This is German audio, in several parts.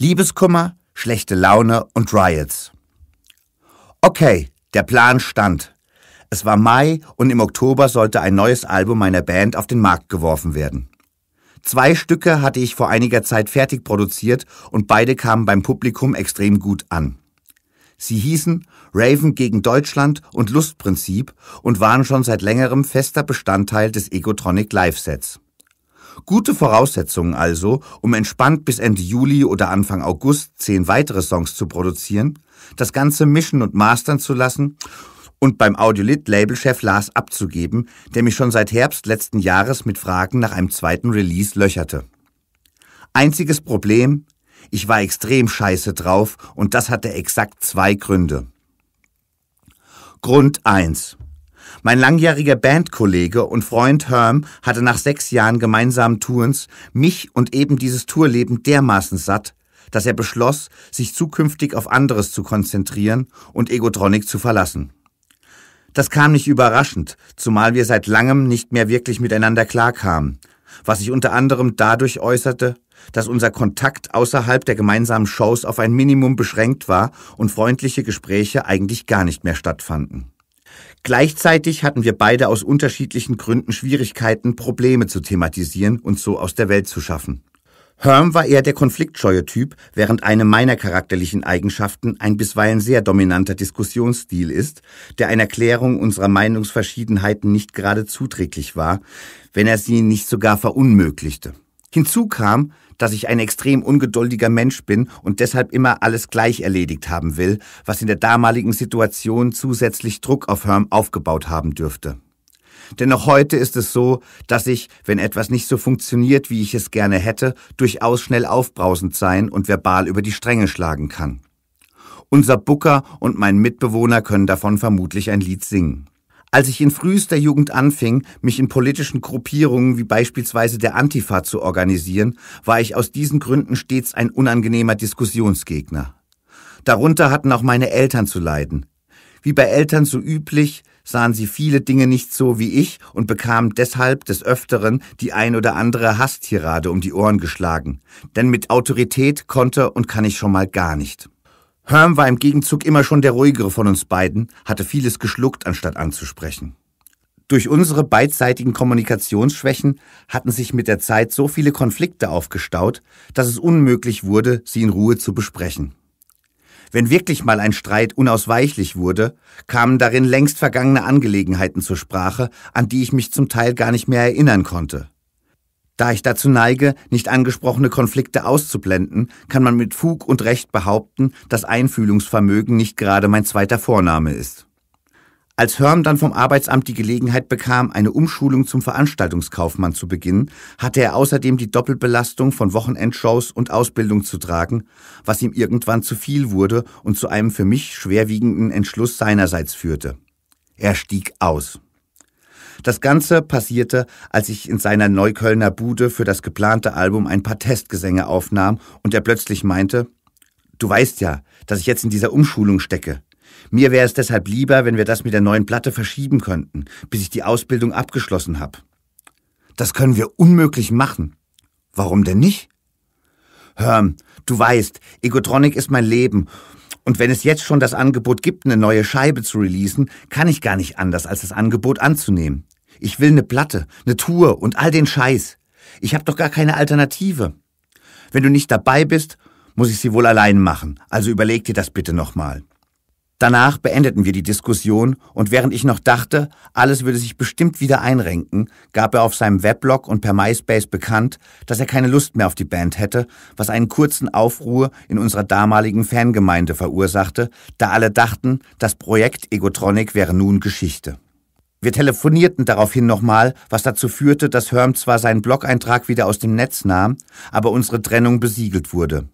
Liebeskummer, schlechte Laune und Riots. Okay, der Plan stand. Es war Mai und im Oktober sollte ein neues Album meiner Band auf den Markt geworfen werden. Zwei Stücke hatte ich vor einiger Zeit fertig produziert und beide kamen beim Publikum extrem gut an. Sie hießen Raven gegen Deutschland und Lustprinzip und waren schon seit längerem fester Bestandteil des Egotronic Live-Sets. Gute Voraussetzungen also, um entspannt bis Ende Juli oder Anfang August zehn weitere Songs zu produzieren, das Ganze mischen und mastern zu lassen und beim Audiolit-Labelchef Lars abzugeben, der mich schon seit Herbst letzten Jahres mit Fragen nach einem zweiten Release löcherte. Einziges Problem, ich war extrem scheiße drauf und das hatte exakt zwei Gründe. Grund 1. Mein langjähriger Bandkollege und Freund Herm hatte nach sechs Jahren gemeinsamen Tourens mich und eben dieses Tourleben dermaßen satt, dass er beschloss, sich zukünftig auf anderes zu konzentrieren und Egotronic zu verlassen. Das kam nicht überraschend, zumal wir seit langem nicht mehr wirklich miteinander klarkamen, was sich unter anderem dadurch äußerte, dass unser Kontakt außerhalb der gemeinsamen Shows auf ein Minimum beschränkt war und freundliche Gespräche eigentlich gar nicht mehr stattfanden. Gleichzeitig hatten wir beide aus unterschiedlichen Gründen Schwierigkeiten, Probleme zu thematisieren und so aus der Welt zu schaffen. Herm war eher der konfliktscheue Typ, während eine meiner charakterlichen Eigenschaften ein bisweilen sehr dominanter Diskussionsstil ist, der einer Klärung unserer Meinungsverschiedenheiten nicht gerade zuträglich war, wenn er sie nicht sogar verunmöglichte. Hinzu kam, dass ich ein extrem ungeduldiger Mensch bin und deshalb immer alles gleich erledigt haben will, was in der damaligen Situation zusätzlich Druck auf Herm aufgebaut haben dürfte. Denn noch heute ist es so, dass ich, wenn etwas nicht so funktioniert, wie ich es gerne hätte, durchaus schnell aufbrausend sein und verbal über die Stränge schlagen kann. Unser Booker und mein Mitbewohner können davon vermutlich ein Lied singen. Als ich in frühester Jugend anfing, mich in politischen Gruppierungen wie beispielsweise der Antifa zu organisieren, war ich aus diesen Gründen stets ein unangenehmer Diskussionsgegner. Darunter hatten auch meine Eltern zu leiden. Wie bei Eltern so üblich, sahen sie viele Dinge nicht so wie ich und bekamen deshalb des Öfteren die ein oder andere Hasstirade um die Ohren geschlagen. Denn mit Autorität konnte und kann ich schon mal gar nicht. Herm war im Gegenzug immer schon der ruhigere von uns beiden, hatte vieles geschluckt, anstatt anzusprechen. Durch unsere beidseitigen Kommunikationsschwächen hatten sich mit der Zeit so viele Konflikte aufgestaut, dass es unmöglich wurde, sie in Ruhe zu besprechen. Wenn wirklich mal ein Streit unausweichlich wurde, kamen darin längst vergangene Angelegenheiten zur Sprache, an die ich mich zum Teil gar nicht mehr erinnern konnte. Da ich dazu neige, nicht angesprochene Konflikte auszublenden, kann man mit Fug und Recht behaupten, dass Einfühlungsvermögen nicht gerade mein zweiter Vorname ist. Als Hörm dann vom Arbeitsamt die Gelegenheit bekam, eine Umschulung zum Veranstaltungskaufmann zu beginnen, hatte er außerdem die Doppelbelastung von Wochenendshows und Ausbildung zu tragen, was ihm irgendwann zu viel wurde und zu einem für mich schwerwiegenden Entschluss seinerseits führte. Er stieg aus. Das Ganze passierte, als ich in seiner Neuköllner Bude für das geplante Album ein paar Testgesänge aufnahm und er plötzlich meinte, Du weißt ja, dass ich jetzt in dieser Umschulung stecke. Mir wäre es deshalb lieber, wenn wir das mit der neuen Platte verschieben könnten, bis ich die Ausbildung abgeschlossen habe. Das können wir unmöglich machen. Warum denn nicht? Hör, du weißt, Egotronic ist mein Leben und wenn es jetzt schon das Angebot gibt, eine neue Scheibe zu releasen, kann ich gar nicht anders, als das Angebot anzunehmen. Ich will ne Platte, ne Tour und all den Scheiß. Ich hab doch gar keine Alternative. Wenn du nicht dabei bist, muss ich sie wohl allein machen, also überleg dir das bitte nochmal. Danach beendeten wir die Diskussion und während ich noch dachte, alles würde sich bestimmt wieder einrenken, gab er auf seinem Weblog und per MySpace bekannt, dass er keine Lust mehr auf die Band hätte, was einen kurzen Aufruhr in unserer damaligen Fangemeinde verursachte, da alle dachten, das Projekt Egotronic wäre nun Geschichte. Wir telefonierten daraufhin nochmal, was dazu führte, dass Herm zwar seinen Blog-Eintrag wieder aus dem Netz nahm, aber unsere Trennung besiegelt wurde.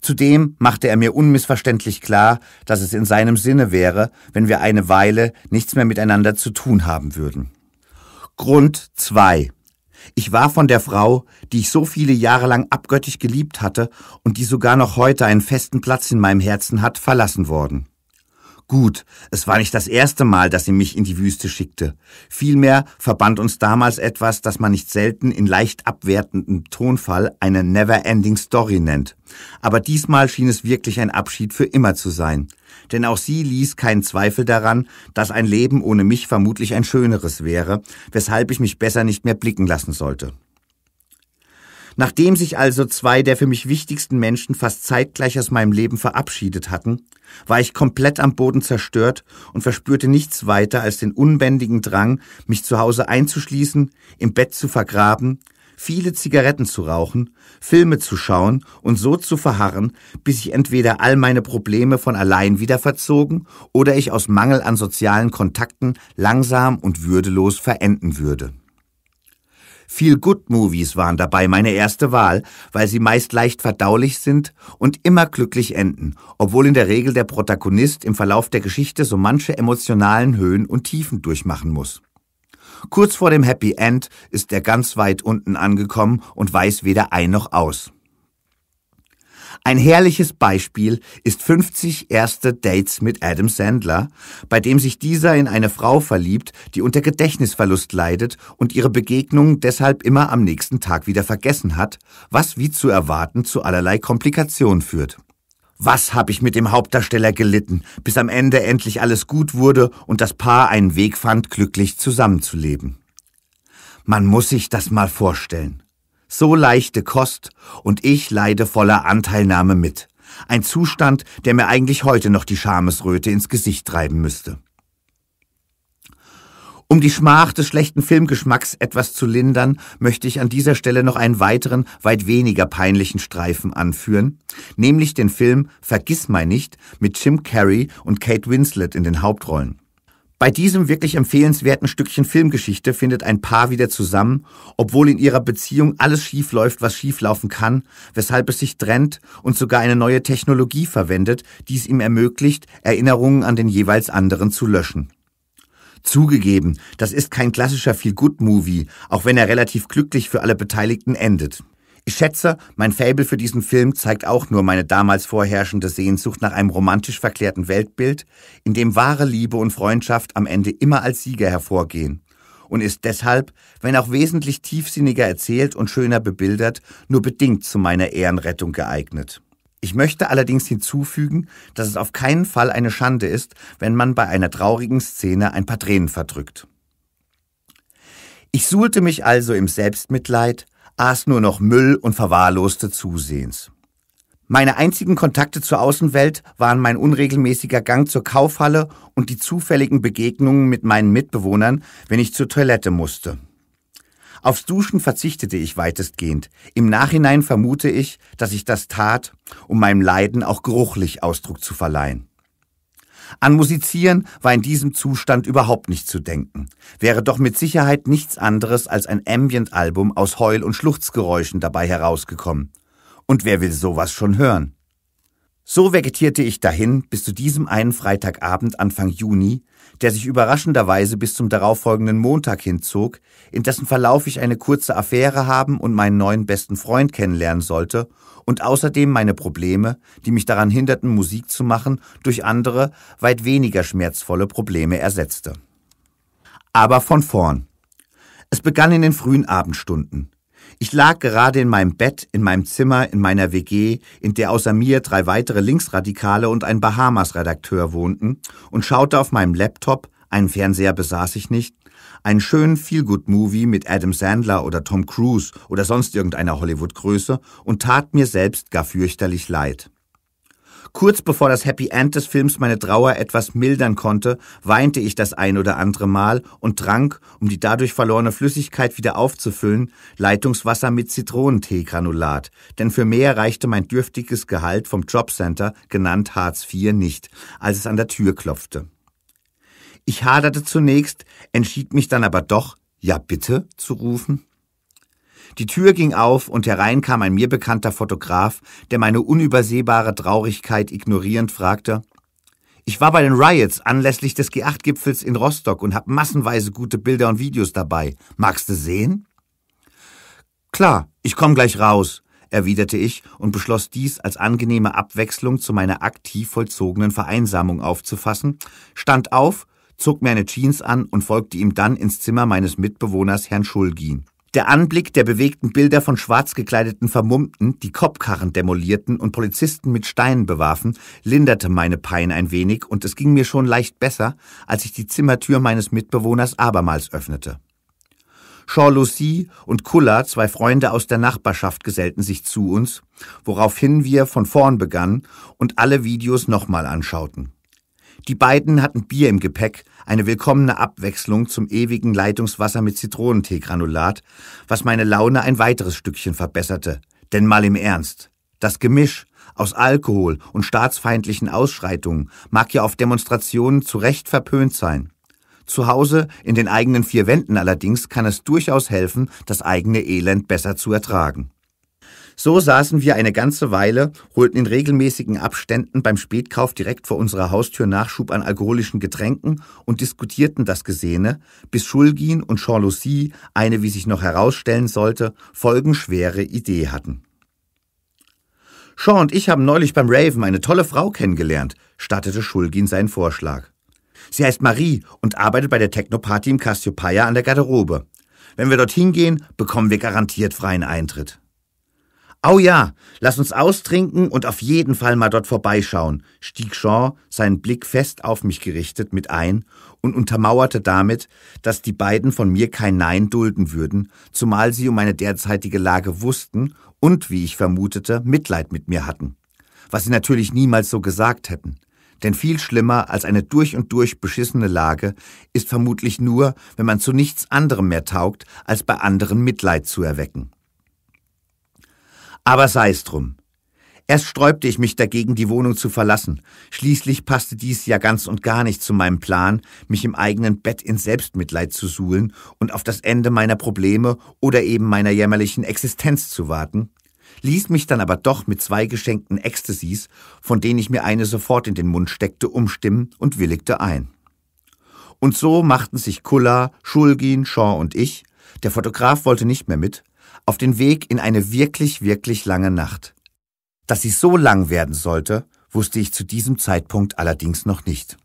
Zudem machte er mir unmissverständlich klar, dass es in seinem Sinne wäre, wenn wir eine Weile nichts mehr miteinander zu tun haben würden. Grund 2. Ich war von der Frau, die ich so viele Jahre lang abgöttisch geliebt hatte und die sogar noch heute einen festen Platz in meinem Herzen hat, verlassen worden. Gut, es war nicht das erste Mal, dass sie mich in die Wüste schickte. Vielmehr verband uns damals etwas, das man nicht selten in leicht abwertendem Tonfall eine Never-Ending Story nennt. Aber diesmal schien es wirklich ein Abschied für immer zu sein. Denn auch sie ließ keinen Zweifel daran, dass ein Leben ohne mich vermutlich ein schöneres wäre, weshalb ich mich besser nicht mehr blicken lassen sollte. Nachdem sich also zwei der für mich wichtigsten Menschen fast zeitgleich aus meinem Leben verabschiedet hatten, war ich komplett am Boden zerstört und verspürte nichts weiter als den unbändigen Drang, mich zu Hause einzuschließen, im Bett zu vergraben, viele Zigaretten zu rauchen, Filme zu schauen und so zu verharren, bis ich entweder all meine Probleme von allein wieder verzogen oder ich aus Mangel an sozialen Kontakten langsam und würdelos verenden würde. Feel-Good-Movies waren dabei meine erste Wahl, weil sie meist leicht verdaulich sind und immer glücklich enden, obwohl in der Regel der Protagonist im Verlauf der Geschichte so manche emotionalen Höhen und Tiefen durchmachen muss. Kurz vor dem Happy End ist er ganz weit unten angekommen und weiß weder ein noch aus. Ein herrliches Beispiel ist 50 erste Dates mit Adam Sandler, bei dem sich dieser in eine Frau verliebt, die unter Gedächtnisverlust leidet und ihre Begegnung deshalb immer am nächsten Tag wieder vergessen hat, was wie zu erwarten zu allerlei Komplikationen führt. Was habe ich mit dem Hauptdarsteller gelitten, bis am Ende endlich alles gut wurde und das Paar einen Weg fand, glücklich zusammenzuleben. Man muss sich das mal vorstellen. So leichte Kost und ich leide voller Anteilnahme mit. Ein Zustand, der mir eigentlich heute noch die Schamesröte ins Gesicht treiben müsste. Um die Schmach des schlechten Filmgeschmacks etwas zu lindern, möchte ich an dieser Stelle noch einen weiteren, weit weniger peinlichen Streifen anführen, nämlich den Film Vergiss mal nicht mit Jim Carrey und Kate Winslet in den Hauptrollen. Bei diesem wirklich empfehlenswerten Stückchen Filmgeschichte findet ein Paar wieder zusammen, obwohl in ihrer Beziehung alles schief läuft, was schief laufen kann, weshalb es sich trennt und sogar eine neue Technologie verwendet, die es ihm ermöglicht, Erinnerungen an den jeweils anderen zu löschen. Zugegeben, das ist kein klassischer Feel-Good-Movie, auch wenn er relativ glücklich für alle Beteiligten endet. Ich schätze, mein Fable für diesen Film zeigt auch nur meine damals vorherrschende Sehnsucht nach einem romantisch verklärten Weltbild, in dem wahre Liebe und Freundschaft am Ende immer als Sieger hervorgehen und ist deshalb, wenn auch wesentlich tiefsinniger erzählt und schöner bebildert, nur bedingt zu meiner Ehrenrettung geeignet. Ich möchte allerdings hinzufügen, dass es auf keinen Fall eine Schande ist, wenn man bei einer traurigen Szene ein paar Tränen verdrückt. Ich suhlte mich also im Selbstmitleid, aß nur noch Müll und verwahrloste zusehends. Meine einzigen Kontakte zur Außenwelt waren mein unregelmäßiger Gang zur Kaufhalle und die zufälligen Begegnungen mit meinen Mitbewohnern, wenn ich zur Toilette musste. Aufs Duschen verzichtete ich weitestgehend. Im Nachhinein vermute ich, dass ich das tat, um meinem Leiden auch geruchlich Ausdruck zu verleihen. An Musizieren war in diesem Zustand überhaupt nicht zu denken. Wäre doch mit Sicherheit nichts anderes als ein Ambient-Album aus Heul- und Schluchzgeräuschen dabei herausgekommen. Und wer will sowas schon hören? So vegetierte ich dahin bis zu diesem einen Freitagabend Anfang Juni, der sich überraschenderweise bis zum darauffolgenden Montag hinzog, in dessen Verlauf ich eine kurze Affäre haben und meinen neuen besten Freund kennenlernen sollte und außerdem meine Probleme, die mich daran hinderten, Musik zu machen, durch andere, weit weniger schmerzvolle Probleme ersetzte. Aber von vorn. Es begann in den frühen Abendstunden. Ich lag gerade in meinem Bett, in meinem Zimmer, in meiner WG, in der außer mir drei weitere Linksradikale und ein Bahamas-Redakteur wohnten, und schaute auf meinem Laptop, einen Fernseher besaß ich nicht, einen schönen feel good movie mit Adam Sandler oder Tom Cruise oder sonst irgendeiner Hollywood-Größe und tat mir selbst gar fürchterlich leid. Kurz bevor das Happy End des Films meine Trauer etwas mildern konnte, weinte ich das ein oder andere Mal und trank, um die dadurch verlorene Flüssigkeit wieder aufzufüllen, Leitungswasser mit Zitronenteegranulat, denn für mehr reichte mein dürftiges Gehalt vom Jobcenter, genannt Hartz IV, nicht, als es an der Tür klopfte. Ich haderte zunächst, entschied mich dann aber doch, ja bitte zu rufen. Die Tür ging auf und herein kam ein mir bekannter Fotograf, der meine unübersehbare Traurigkeit ignorierend fragte, ich war bei den Riots anlässlich des G8-Gipfels in Rostock und habe massenweise gute Bilder und Videos dabei. Magst du sehen? Klar, ich komm gleich raus, erwiderte ich und beschloss dies als angenehme Abwechslung zu meiner aktiv vollzogenen Vereinsamung aufzufassen, stand auf, zog mir eine Jeans an und folgte ihm dann ins Zimmer meines Mitbewohners Herrn Schulgin. Der Anblick der bewegten Bilder von schwarz gekleideten Vermummten, die Kopfkarren demolierten und Polizisten mit Steinen bewarfen, linderte meine Pein ein wenig und es ging mir schon leicht besser, als ich die Zimmertür meines Mitbewohners abermals öffnete. Jean-Lucy und Kuller, zwei Freunde aus der Nachbarschaft, gesellten sich zu uns, woraufhin wir von vorn begannen und alle Videos nochmal anschauten. Die beiden hatten Bier im Gepäck, eine willkommene Abwechslung zum ewigen Leitungswasser mit Zitronenteegranulat, was meine Laune ein weiteres Stückchen verbesserte. Denn mal im Ernst, das Gemisch aus Alkohol und staatsfeindlichen Ausschreitungen mag ja auf Demonstrationen zu Recht verpönt sein. Zu Hause, in den eigenen vier Wänden allerdings, kann es durchaus helfen, das eigene Elend besser zu ertragen. So saßen wir eine ganze Weile, holten in regelmäßigen Abständen beim Spätkauf direkt vor unserer Haustür Nachschub an alkoholischen Getränken und diskutierten das Gesehene, bis Schulgin und Lucie, eine, wie sich noch herausstellen sollte, folgenschwere Idee hatten. Sean und ich haben neulich beim Raven eine tolle Frau kennengelernt, stattete Schulgin seinen Vorschlag. Sie heißt Marie und arbeitet bei der Technoparty im Cassiopeia an der Garderobe. Wenn wir dorthin gehen, bekommen wir garantiert freien Eintritt. Oh ja, lass uns austrinken und auf jeden Fall mal dort vorbeischauen, stieg Jean, seinen Blick fest auf mich gerichtet, mit ein und untermauerte damit, dass die beiden von mir kein Nein dulden würden, zumal sie um meine derzeitige Lage wussten und, wie ich vermutete, Mitleid mit mir hatten. Was sie natürlich niemals so gesagt hätten. Denn viel schlimmer als eine durch und durch beschissene Lage ist vermutlich nur, wenn man zu nichts anderem mehr taugt, als bei anderen Mitleid zu erwecken. Aber sei es drum. Erst sträubte ich mich dagegen, die Wohnung zu verlassen. Schließlich passte dies ja ganz und gar nicht zu meinem Plan, mich im eigenen Bett in Selbstmitleid zu suhlen und auf das Ende meiner Probleme oder eben meiner jämmerlichen Existenz zu warten, ließ mich dann aber doch mit zwei geschenkten Ecstasies, von denen ich mir eine sofort in den Mund steckte, umstimmen und willigte ein. Und so machten sich Kulla, Schulgin, Shaw und ich, der Fotograf wollte nicht mehr mit, auf den Weg in eine wirklich, wirklich lange Nacht. Dass sie so lang werden sollte, wusste ich zu diesem Zeitpunkt allerdings noch nicht.